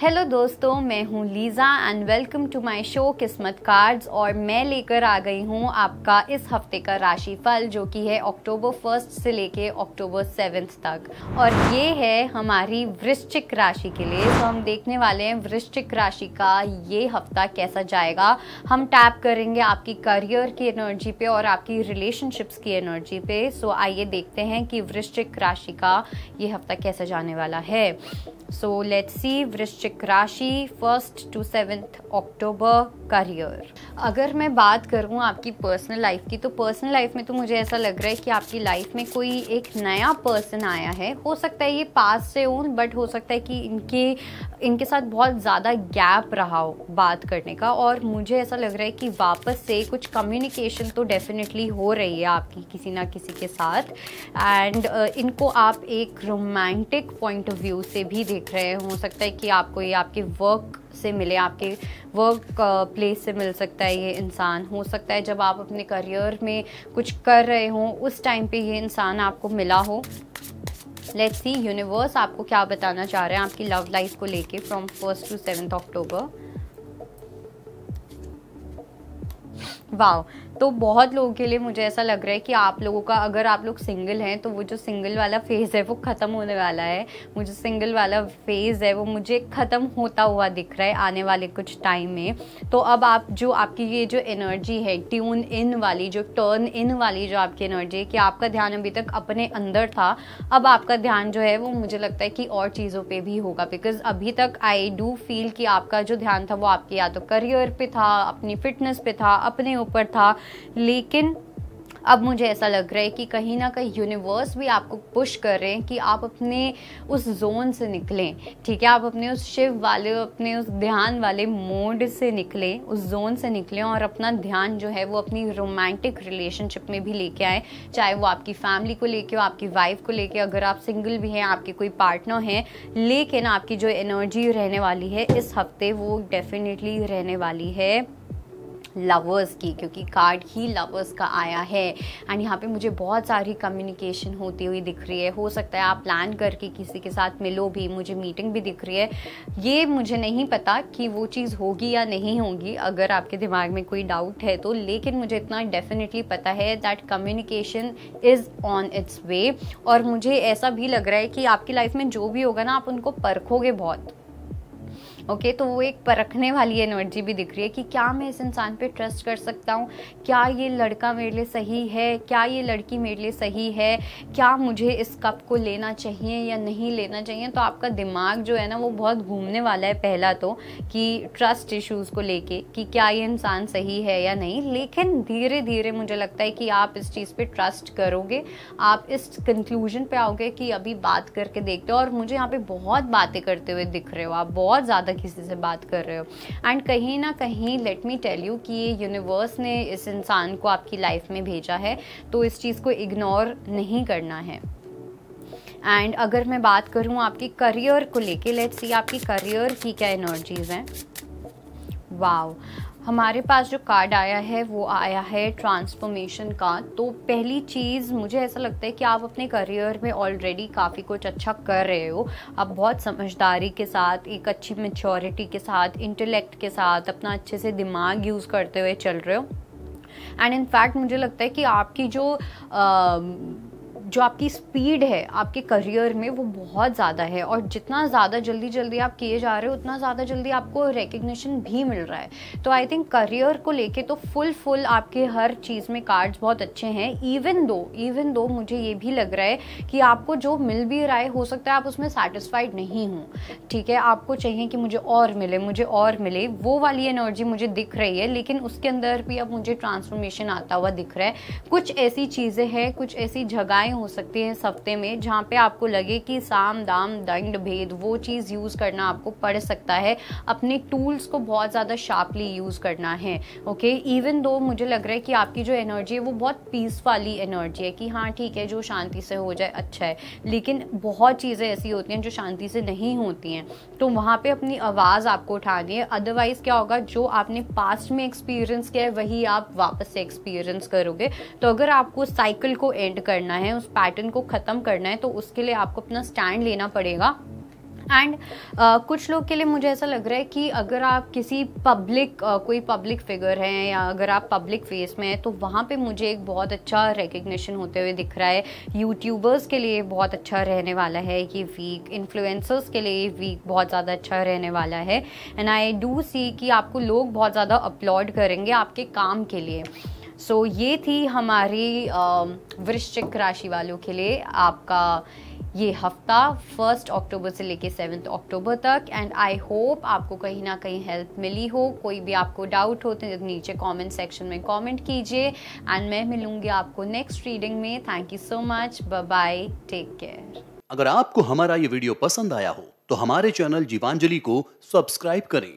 hello दोस्तों मैं हूं Liza and welcome to my show किस्मत कार्ड्स और मैं लेकर आ गई हूं आपका इस हफ्ते का राशिफल जो कि है अक्टूबर फर्स्ट से लेके अक्टूबर सेवेंथ तक और ये है हमारी वृश्चिक राशि के लिए तो हम देखने वाले हैं वृश्चिक राशि का ये हफ्ता कैसा जाएगा हम टैप करेंगे आपकी करियर की एनर्जी पे और आपकी रिलेशनशिप्स की एनर्जी पे सो आइए देखते हैं कि वृश्चिक राशि का ये हफ्ता कैसा जाने वाला है सो लेट्स सी वृश्चिक वृश्चिक राशि first to seventh October career अगर मैं बात करूँ आपकी पर्सनल लाइफ की तो पर्सनल लाइफ में तो मुझे ऐसा लग रहा है कि आपकी लाइफ में कोई एक नया पर्सन आया है हो सकता है ये पास से हो बट हो सकता है कि इनके इनके साथ बहुत ज़्यादा गैप रहा हो बात करने का और मुझे ऐसा लग रहा है कि वापस से कुछ कम्युनिकेशन तो डेफिनेटली हो रही है आपकी किसी ना किसी के साथ एंड uh, इनको आप एक रोमांटिक पॉइंट ऑफ व्यू से भी देख रहे हैं हो सकता है कि आपको कोई आपके वर्क से मिले आपके वर्क प्लेस uh, से मिल सकता है ये इंसान हो सकता है जब आप अपने करियर में कुछ कर रहे हो उस टाइम पे ये इंसान आपको मिला हो लेट्स सी यूनिवर्स आपको क्या बताना चाह रहे हैं आपकी लव लाइफ को लेके from first to seventh October wow तो बहुत लोगों के लिए मुझे ऐसा लग रहा है कि आप लोगों का अगर आप लोग सिंगल हैं तो वो जो सिंगल वाला फेज़ है वो ख़त्म होने वाला है मुझे सिंगल वाला फेज़ है वो मुझे ख़त्म होता हुआ दिख रहा है आने वाले कुछ टाइम में तो अब आप जो आपकी ये जो एनर्जी है ट्यून इन वाली जो टर्न इन वाली जो आपकी एनर्जी है कि आपका ध्यान अभी तक अपने अंदर था अब आपका ध्यान जो है वो मुझे लगता है कि और चीज़ों पर भी होगा बिकॉज अभी तक आई डू फील कि आपका जो ध्यान था वो आपके या तो करियर पर था अपनी फिटनेस पे था अपने ऊपर था लेकिन अब मुझे ऐसा लग रहा है कि कहीं ना कहीं यूनिवर्स भी आपको पुश कर रहे हैं कि आप अपने उस जोन से निकलें ठीक है आप अपने उस शिव वाले अपने उस ध्यान वाले मोड से निकलें उस जोन से निकलें और अपना ध्यान जो है वो अपनी रोमांटिक रिलेशनशिप में भी लेके आए चाहे वो आपकी फैमिली को लेके हो आपकी वाइफ को लेके अगर आप सिंगल भी हैं आपके कोई पार्टनर हैं लेकिन आपकी जो एनर्जी रहने वाली है इस हफ्ते वो डेफिनेटली रहने वाली है लवर्स की क्योंकि कार्ड ही लवर्स का आया है एंड यहाँ पे मुझे बहुत सारी कम्युनिकेशन होती हुई दिख रही है हो सकता है आप प्लान करके किसी के साथ मिलो भी मुझे मीटिंग भी दिख रही है ये मुझे नहीं पता कि वो चीज़ होगी या नहीं होगी अगर आपके दिमाग में कोई डाउट है तो लेकिन मुझे इतना डेफिनेटली पता है that communication is on its way और मुझे ऐसा भी लग रहा है कि आपकी लाइफ में जो भी होगा ना आप उनको परखोगे बहुत ओके तो वो एक परखने वाली एनर्जी भी दिख रही है कि क्या मैं इस इंसान पे ट्रस्ट कर सकता हूँ क्या ये लड़का मेरे लिए सही है क्या ये लड़की मेरे लिए सही है क्या मुझे इस कप को लेना चाहिए या नहीं लेना चाहिए तो आपका दिमाग जो है ना वो बहुत घूमने वाला है पहला तो कि ट्रस्ट इश्यूज़ को लेके कि क्या ये इंसान सही है या नहीं लेकिन धीरे धीरे मुझे लगता है कि आप इस चीज़ पर ट्रस्ट करोगे आप इस कंक्लूजन पर आओगे कि अभी बात करके देखते हो और मुझे यहाँ पर बहुत बातें करते हुए दिख रहे हो आप बहुत ज़्यादा किसी से बात कर रहे हो एंड कहीं ना कहीं लेट मी टेल यू कि ये यूनिवर्स ने इस इंसान को आपकी लाइफ में भेजा है तो इस चीज़ को इग्नोर नहीं करना है एंड अगर मैं बात करूँ आपके करियर को लेके लेट्स सी आपकी करियर की क्या एनर्जीज़ हैं वाव हमारे पास जो कार्ड आया है वो आया है ट्रांसफॉर्मेशन का तो पहली चीज़ मुझे ऐसा लगता है कि आप अपने करियर में ऑलरेडी काफ़ी कुछ अच्छा कर रहे हो आप बहुत समझदारी के साथ एक अच्छी मेच्योरिटी के साथ इंटेलेक्ट के साथ अपना अच्छे से दिमाग यूज़ करते हुए चल रहे हो एंड इनफैक्ट मुझे लगता है कि आपकी जो जो आपकी स्पीड है आपके करियर में वो बहुत ज़्यादा है और जितना ज़्यादा जल्दी जल्दी आप किए जा रहे हो उतना ज़्यादा जल्दी आपको रिकग्निशन भी मिल रहा है तो आई थिंक करियर को लेके तो फुल फुल आपके हर चीज़ में कार्ड्स बहुत अच्छे हैं इवन दो इवन दो मुझे ये भी लग रहा है कि आपको जो मिल भी रहा है हो सकता है आप उसमें सेटिस्फाइड नहीं हूँ ठीक है आपको चाहिए कि मुझे और मिले मुझे और मिले वो वाली एनर्जी मुझे दिख रही है लेकिन उसके अंदर भी अब मुझे ट्रांसफॉर्मेशन आता हुआ दिख रहा है कुछ ऐसी चीज़ें हैं कुछ ऐसी जगहें हो सकती है इस हफ्ते में जहाँ पे आपको लगे कि साम दाम दंड भेद वो चीज़ यूज़ करना आपको पड़ सकता है अपने टूल्स को बहुत ज़्यादा शार्पली यूज़ करना है ओके इवन दो मुझे लग रहा है कि आपकी जो एनर्जी है वो बहुत पीस वाली एनर्जी है कि हाँ ठीक है जो शांति से हो जाए अच्छा है लेकिन बहुत चीज़ें ऐसी होती हैं जो शांति से नहीं होती हैं तो वहाँ पर अपनी आवाज़ आपको उठानी है अदरवाइज़ क्या होगा जो आपने पास्ट में एक्सपीरियंस किया है वही आप वापस से एक्सपीरियंस करोगे तो अगर आपको साइकिल को एंड करना है उस पैटर्न को ख़त्म करना है तो उसके लिए आपको अपना स्टैंड लेना पड़ेगा एंड uh, कुछ लोग के लिए मुझे ऐसा लग रहा है कि अगर आप किसी पब्लिक uh, कोई पब्लिक फिगर हैं या अगर आप पब्लिक फेस में हैं तो वहाँ पे मुझे एक बहुत अच्छा रिकग्निशन होते हुए दिख रहा है यूट्यूबर्स के लिए बहुत अच्छा रहने वाला है ये वीक इन्फ्लुएंसर्स के लिए ये वीक बहुत ज़्यादा अच्छा रहने वाला है एंड आई डू सी कि आपको लोग बहुत ज़्यादा अपलॉड करेंगे आपके काम के लिए सो so, ये थी हमारी वृश्चिक राशि वालों के लिए आपका ये हफ्ता फर्स्ट अक्टूबर से लेके सेवन्थ अक्टूबर तक एंड आई होप आपको कहीं ना कहीं हेल्प मिली हो कोई भी आपको डाउट हो तो नीचे कमेंट सेक्शन में कमेंट कीजिए एंड मैं मिलूंगी आपको नेक्स्ट रीडिंग में thank you so much bye take care अगर आपको हमारा ये वीडियो पसंद आया हो तो हमारे चैनल जीवांजलि को सब्सक्राइब करें